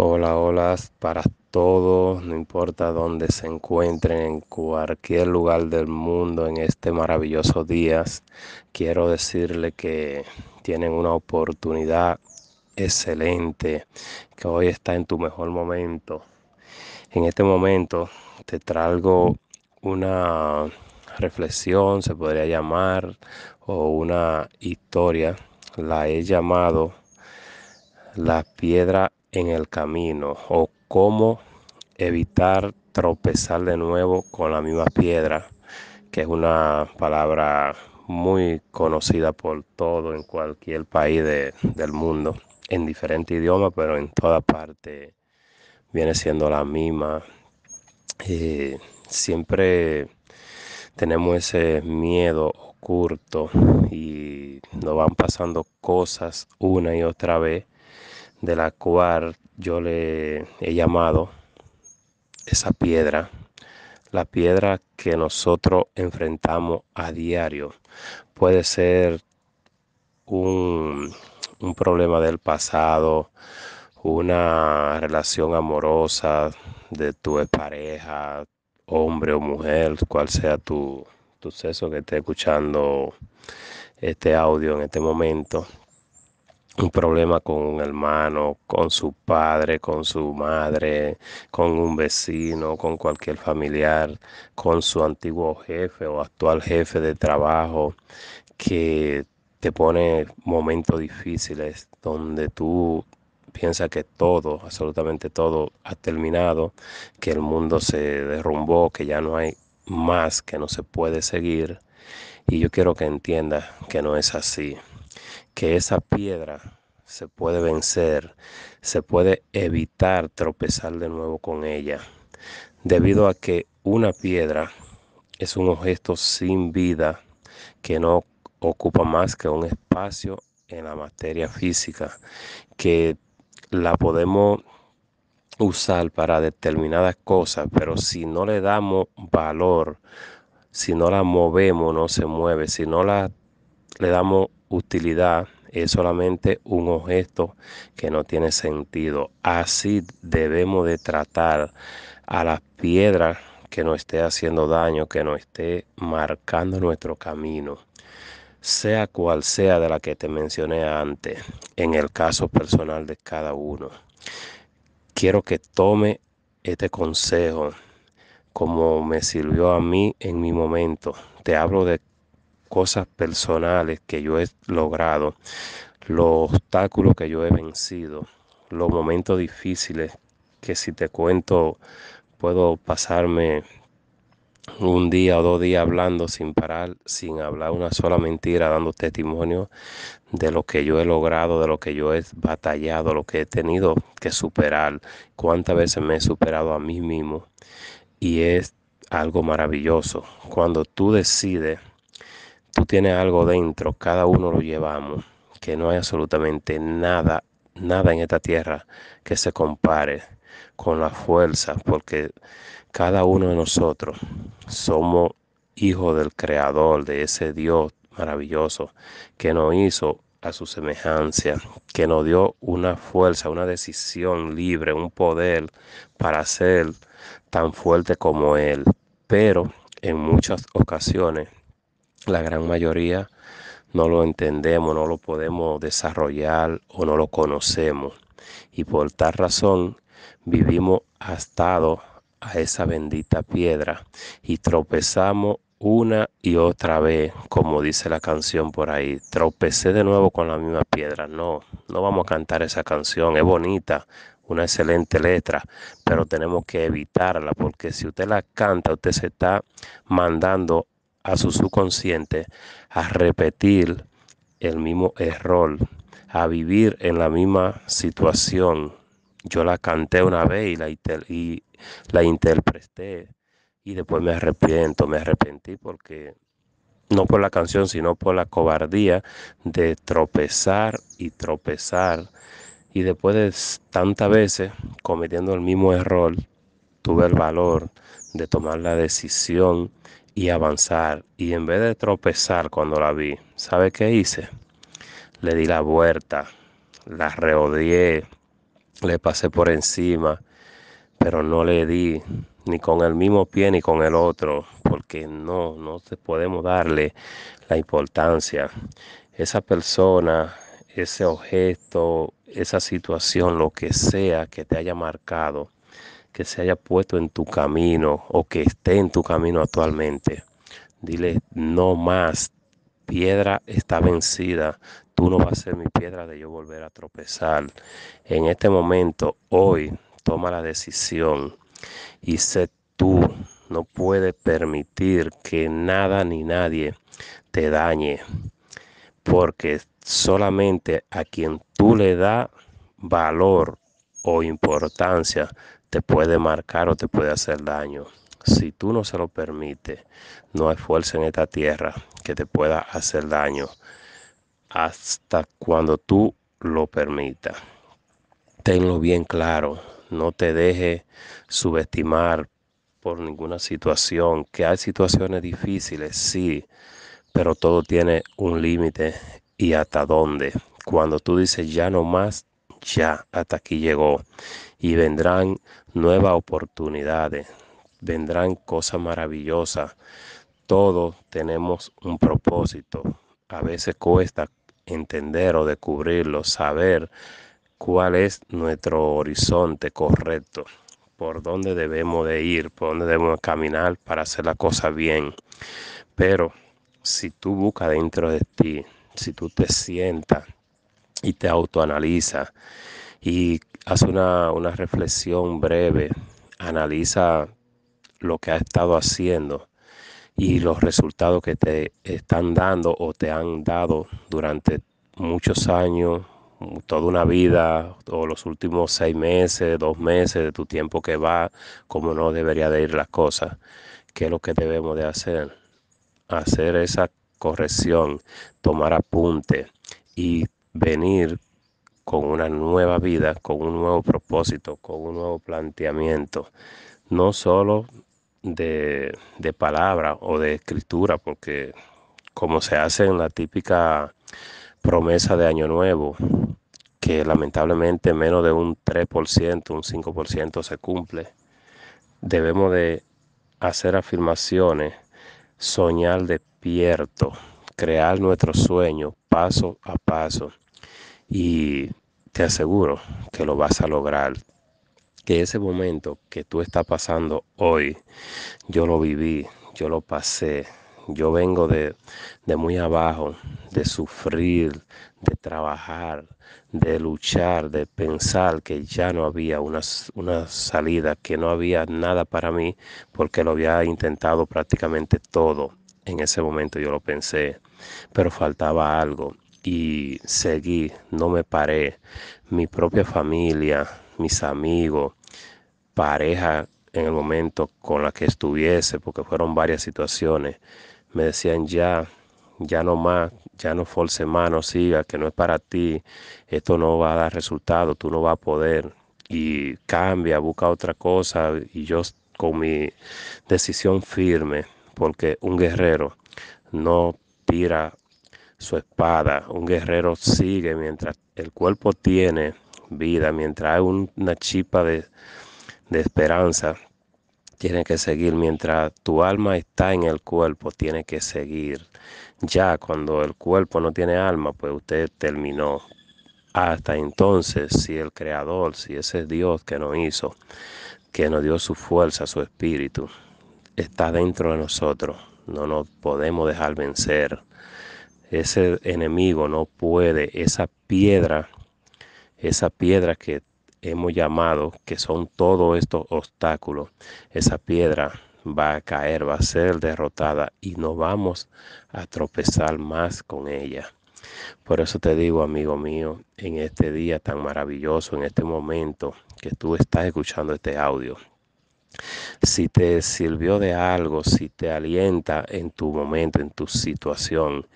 Hola, hola para todos, no importa dónde se encuentren, en cualquier lugar del mundo en este maravilloso día. Quiero decirle que tienen una oportunidad excelente, que hoy está en tu mejor momento. En este momento te traigo una reflexión, se podría llamar, o una historia. La he llamado la piedra en el camino o cómo evitar tropezar de nuevo con la misma piedra, que es una palabra muy conocida por todo en cualquier país del mundo, en diferentes idiomas, pero en toda parte viene siendo la misma. Eh, siempre tenemos ese miedo oculto y nos van pasando cosas una y otra vez de la cual yo le he llamado esa piedra, la piedra que nosotros enfrentamos a diario. Puede ser un, problema del pasado, una relación amorosa de tu pareja, hombre o mujer, cual sea tu, tu sexo que esté escuchando este audio en este momento, un problema con un hermano, con su padre, con su madre, con un vecino, con cualquier familiar, con su antiguo jefe o actual jefe de trabajo, que te pone momentos difíciles donde tú piensas que todo, absolutamente todo, ha terminado, que el mundo se derrumbó, que ya no hay más, que no se puede seguir. Y yo quiero que entiendas que no es así que esa piedra se puede vencer, se puede evitar tropezar de nuevo con ella, debido a que una piedra es un objeto sin vida que no ocupa más que un espacio en la materia física, que la podemos usar para determinadas cosas, pero si no le damos valor, si no la movemos, no se mueve, si no la le damos utilidad es solamente un objeto que no tiene sentido. Así debemos de tratar a las piedras que nos esté haciendo daño, que nos esté marcando nuestro camino, sea cual sea de la que te mencioné antes, en el caso personal de cada uno. Quiero que tome este consejo como me sirvió a mí en mi momento. Te hablo de cosas personales que yo he logrado, los obstáculos que yo he vencido, los momentos difíciles que si te cuento puedo pasarme un día o dos días hablando sin parar, sin hablar una sola mentira, dando testimonio de lo que yo he logrado, de lo que yo he batallado, lo que he tenido que superar, cuántas veces me he superado a mí mismo. Y es algo maravilloso. Cuando tú decides tú tienes algo dentro, cada uno lo llevamos, que no hay absolutamente nada, nada en esta tierra que se compare con la fuerza, porque cada uno de nosotros somos hijos del Creador, de ese Dios maravilloso que nos hizo a su semejanza, que nos dio una fuerza, una decisión libre, un poder para ser tan fuerte como Él. Pero en muchas ocasiones la gran mayoría no lo entendemos, no lo podemos desarrollar o no lo conocemos. Y por tal razón vivimos atados a esa bendita piedra y tropezamos una y otra vez, como dice la canción por ahí. Tropecé de nuevo con la misma piedra. No, no vamos a cantar esa canción. Es bonita, una excelente letra, pero tenemos que evitarla porque si usted la canta, usted se está mandando a su subconsciente a repetir el mismo error, a vivir en la misma situación. Yo la canté una vez y la, y la interpreté y después me arrepiento, me arrepentí porque no por la canción, sino por la cobardía de tropezar y tropezar. Y después de tantas veces cometiendo el mismo error, tuve el valor de tomar la decisión y avanzar. Y en vez de tropezar cuando la vi, ¿sabe qué hice? Le di la vuelta, la reodié, le pasé por encima, pero no le di ni con el mismo pie ni con el otro, porque no, no podemos darle la importancia. Esa persona, ese objeto, esa situación, lo que sea que te haya marcado, que se haya puesto en tu camino o que esté en tu camino actualmente. Dile, no más, piedra está vencida, tú no vas a ser mi piedra de yo volver a tropezar. En este momento, hoy, toma la decisión y sé tú, no puedes permitir que nada ni nadie te dañe, porque solamente a quien tú le das valor o importancia te puede marcar o te puede hacer daño. Si tú no se lo permites, no hay fuerza en esta tierra que te pueda hacer daño hasta cuando tú lo permitas. Tenlo bien claro, no te deje subestimar por ninguna situación, que hay situaciones difíciles, sí, pero todo tiene un límite y hasta dónde. Cuando tú dices ya no más, ya hasta aquí llegó y vendrán nuevas oportunidades, vendrán cosas maravillosas. Todos tenemos un propósito. A veces cuesta entender o descubrirlo, saber cuál es nuestro horizonte correcto, por dónde debemos de ir, por dónde debemos caminar para hacer la cosa bien. Pero si tú buscas dentro de ti, si tú te sientas y te autoanaliza y hace una, una reflexión breve, analiza lo que ha estado haciendo y los resultados que te están dando o te han dado durante muchos años, toda una vida o los últimos seis meses, dos meses de tu tiempo que va, como no debería de ir las cosas, qué es lo que debemos de hacer, hacer esa corrección, tomar apunte y venir con una nueva vida, con un nuevo propósito, con un nuevo planteamiento, no solo de, de palabra o de escritura, porque como se hace en la típica promesa de Año Nuevo, que lamentablemente menos de un 3%, un 5% se cumple, debemos de hacer afirmaciones, soñar despierto, crear nuestro sueño, paso a paso y te aseguro que lo vas a lograr. Que ese momento que tú estás pasando hoy, yo lo viví, yo lo pasé, yo vengo de, muy abajo, de sufrir, de trabajar, de luchar, de pensar que ya no había una, una, salida, que no había nada para mí, porque lo había intentado prácticamente todo en ese momento yo lo pensé, pero faltaba algo y seguí, no me paré. Mi propia familia, mis amigos, pareja en el momento con la que estuviese, porque fueron varias situaciones, me decían ya, ya no más, ya no force más, siga, que no es para ti, esto no va a dar resultado, tú no vas a poder y cambia, busca otra cosa y yo con mi decisión firme porque un guerrero no tira su espada, un guerrero sigue mientras el cuerpo tiene vida, mientras hay una chipa de, de esperanza, tiene que seguir, mientras tu alma está en el cuerpo, tiene que seguir. Ya cuando el cuerpo no tiene alma, pues usted terminó. Hasta entonces, si el Creador, si ese Dios que nos hizo, que nos dio su fuerza, su espíritu, está dentro de nosotros. No nos podemos dejar vencer. Ese enemigo no puede, esa piedra, esa piedra que hemos llamado, que son todos estos obstáculos, esa piedra va a caer, va a ser derrotada y no vamos a tropezar más con ella. Por eso te digo, amigo mío, en este día tan maravilloso, en este momento que tú estás escuchando este audio, si te sirvió de algo, si te alienta en tu momento, en tu situación,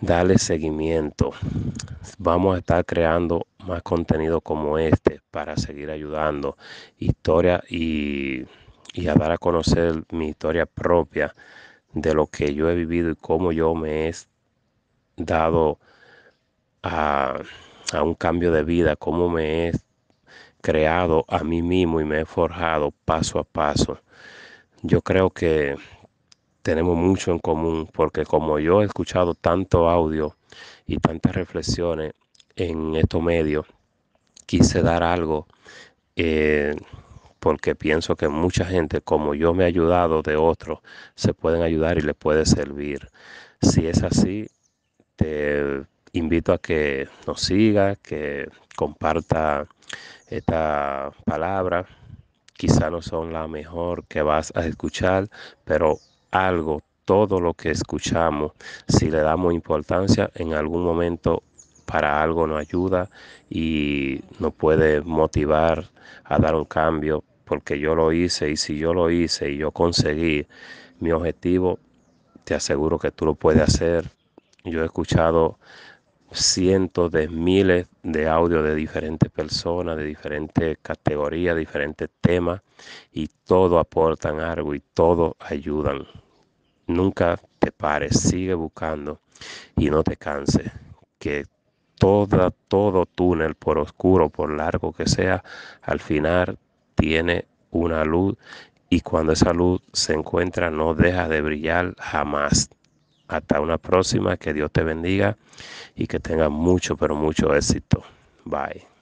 dale seguimiento. Vamos a estar creando más contenido como este para seguir ayudando. Historia y, a dar a conocer mi historia propia de lo que yo he vivido y cómo yo me he dado a, a un cambio de vida, cómo me he creado a mí mismo y me he forjado paso a paso. Yo creo que tenemos mucho en común porque como yo he escuchado tanto audio y tantas reflexiones en estos medios, quise dar algo eh, porque pienso que mucha gente, como yo me ha ayudado de otros, se pueden ayudar y les puede servir. Si es así, te invito a que nos sigas, que comparta esta palabra quizá no son la mejor que vas a escuchar, pero algo, todo lo que escuchamos, si le damos importancia, en algún momento para algo nos ayuda y nos puede motivar a dar un cambio, porque yo lo hice y si yo lo hice y yo conseguí mi objetivo, te aseguro que tú lo puedes hacer. Yo he escuchado cientos de miles de audios de diferentes personas, de diferentes categorías, diferentes temas, y todo aportan algo y todo ayudan. Nunca te pares, sigue buscando y no te canses, que toda, todo túnel, por oscuro, por largo que sea, al final tiene una luz y cuando esa luz se encuentra no deja de brillar jamás. Hasta una próxima, que Dios te bendiga y que tenga mucho, pero mucho éxito. Bye.